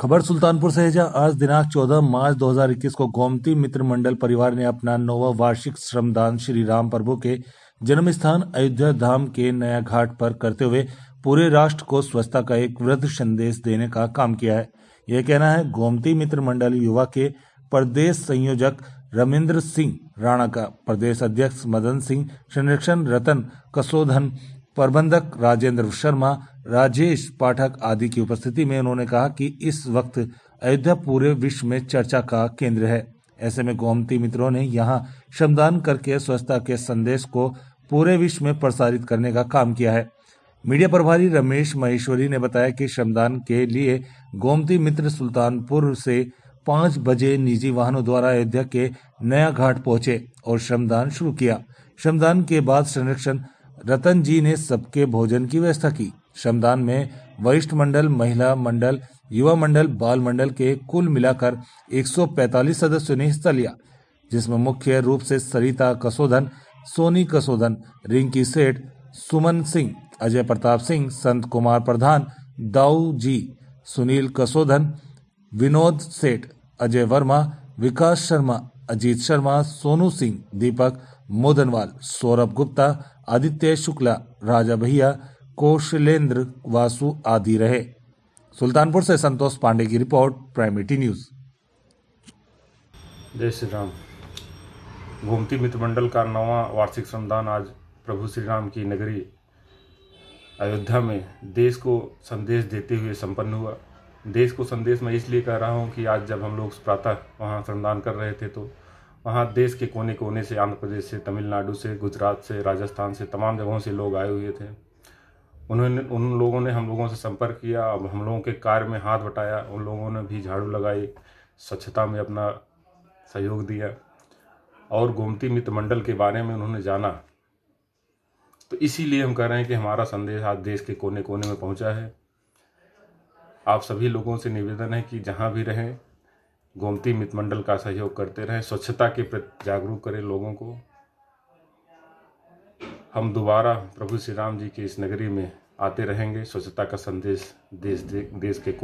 खबर सुल्तानपुर से है आज दिनांक 14 मार्च 2021 को गोमती मित्र मंडल परिवार ने अपना नौवा वार्षिक श्रमदान श्री राम प्रभु के जन्म स्थान अयोध्या धाम के नया घाट पर करते हुए पूरे राष्ट्र को स्वच्छता का एक वृद्ध संदेश देने का काम किया है यह कहना है गोमती मित्र मंडल युवा के प्रदेश संयोजक रमेंद्र सिंह राणा का प्रदेश अध्यक्ष मदन सिंह संरक्षण रतन कसोधन प्रबंधक राजेंद्र शर्मा राजेश पाठक आदि की उपस्थिति में उन्होंने कहा कि इस वक्त अयोध्या पूरे विश्व में चर्चा का केंद्र है ऐसे में गोमती मित्रों ने यहाँ श्रमदान करके स्वच्छता के संदेश को पूरे विश्व में प्रसारित करने का काम किया है मीडिया प्रभारी रमेश महेश्वरी ने बताया कि श्रमदान के लिए गोमती मित्र सुल्तानपुर से पाँच बजे निजी वाहनों द्वारा अयोध्या के नया घाट पहुंचे और श्रमदान शुरू किया श्रमदान के बाद संरक्षण रतन जी ने सबके भोजन की व्यवस्था की श्रमदान में वरिष्ठ मंडल महिला मंडल युवा मंडल बाल मंडल के कुल मिलाकर 145 सदस्यों ने हिस्सा लिया जिसमें मुख्य रूप से सरिता कसोधन सोनी कसोधन रिंकी सेठ सुमन सिंह अजय प्रताप सिंह संत कुमार प्रधान दाऊ जी सुनील कसोधन विनोद सेठ अजय वर्मा विकास शर्मा अजीत शर्मा सोनू सिंह दीपक मोदनवाल सौरभ गुप्ता आदित्य शुक्ला राजा भैया कौशलेंद्र वासु आदि रहे सुल्तानपुर से संतोष पांडे की रिपोर्ट प्राइमिटी न्यूज जय श्री राम गोमती मित्र मंडल का नवा वार्षिक श्रमदान आज प्रभु श्री राम की नगरी अयोध्या में देश को संदेश देते हुए संपन्न हुआ देश को संदेश मैं इसलिए कह रहा हूँ कि आज जब हम लोग प्रातः वहाँ श्रमदान कर रहे थे तो वहाँ देश के कोने कोने से आंध्र प्रदेश से तमिलनाडु से गुजरात से राजस्थान से तमाम जगहों से लोग आए हुए थे उन्होंने उन लोगों ने हम लोगों से संपर्क किया अब हम लोगों के कार्य में हाथ बटाया उन लोगों ने भी झाड़ू लगाई स्वच्छता में अपना सहयोग दिया और गोमती मित्र मंडल के बारे में उन्होंने जाना तो इसीलिए हम कह रहे हैं कि हमारा संदेश आज देश के कोने कोने में पहुंचा है आप सभी लोगों से निवेदन है कि जहां भी रहें गोमती मित मंडल का सहयोग करते रहें स्वच्छता के प्रति जागरूक करें लोगों को हम दोबारा प्रभु श्री राम जी के इस नगरी में आते रहेंगे स्वच्छता का संदेश देश देश के